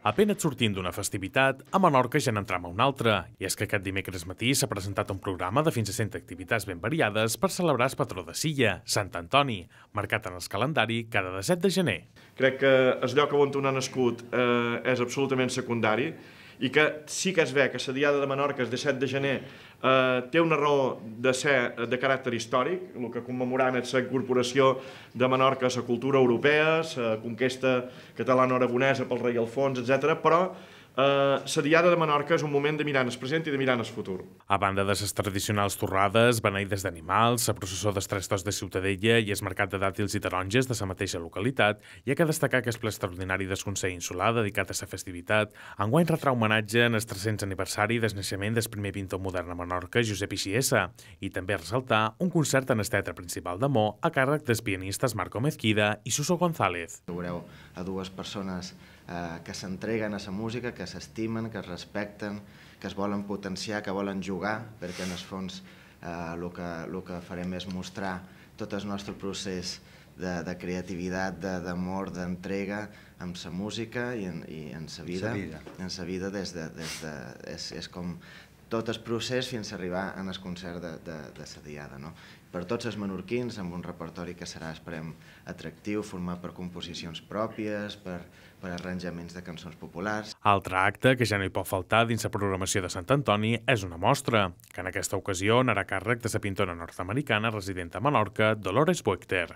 Apenas sortint d'una festivitat, a Menorca ja n'entram a una altra. I és que aquest dimecres matí s'ha presentat un programa de fins a 100 activitats ben variades per celebrar el patró de Silla, Sant Antoni, marcat en el calendari cada 17 de gener. Crec que el lloc on un ha nascut eh, és absolutament secundari i que sí que es ve que la Diada de Menorca, el 17 de gener, eh, té una raó de ser eh, de caràcter històric, el que commemorant és la incorporació de Menorca a la cultura europea, la conquesta catalana-aragonesa pel rei Alfons, etc. però eh, Diada de Menorca és un moment de mirar el present i de mirar el futur. A banda de les tradicionals torrades, beneïdes d'animals, la processó dels tres tos de Ciutadella i es mercat de dàtils i taronges de la mateixa localitat, hi ha que destacar que és ple extraordinari del Consell Insular dedicat a la festivitat, enguany retrà homenatge en el 300 aniversari del naixement del primer pintor modern a Menorca, Josep Ixiesa, i també ressaltar un concert en el teatre principal de Mó a càrrec dels pianistes Marco Mezquida i Suso González. Veureu a dues persones eh, que s'entreguen a la música, que s'estimen, que es respecten, que es volen potenciar, que volen jugar, perquè en el fons eh, el, que, el que farem és mostrar tot el nostre procés de, de creativitat, d'amor, de, d'entrega amb sa música i en, i en sa vida, sa vida. en sa vida des de, des de, és, és com tot el procés fins a arribar en el concert de, de, de la diada. No? Per tots els menorquins, amb un repertori que serà, esperem, atractiu, format per composicions pròpies, per, per arranjaments de cançons populars. Altre acte que ja no hi pot faltar dins la programació de Sant Antoni és una mostra, que en aquesta ocasió anarà càrrec de la pintora nord-americana resident a Menorca, Dolores Boecter.